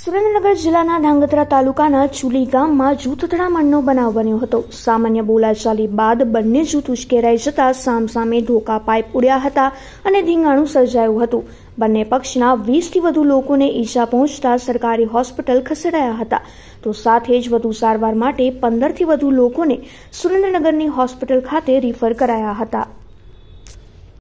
સુરેન્દ્રનગર જિલ્લાના ધાંગધ્રા તાલુકાના ચુલી ગામમાં જૂથ અથડામણનો બનાવ બન્યો હતો સામાન્ય બોલાચાલી બાદ બંને જૂથ ઉશ્કેરાઈ જતા સામસામે ધોકા પાઇપ ઉડ્યા હતા અને ધીંગાણું સર્જાયું હતું બંને પક્ષના વીસથી વધુ લોકોને ઈજા પહોંચતા સરકારી હોસ્પિટલ ખસેડાયા હતા તો સાથે જ વધુ સારવાર માટે પંદરથી વધુ લોકોને સુરેન્દ્રનગરની હોસ્પિટલ ખાતે રિફર કરાયા હતા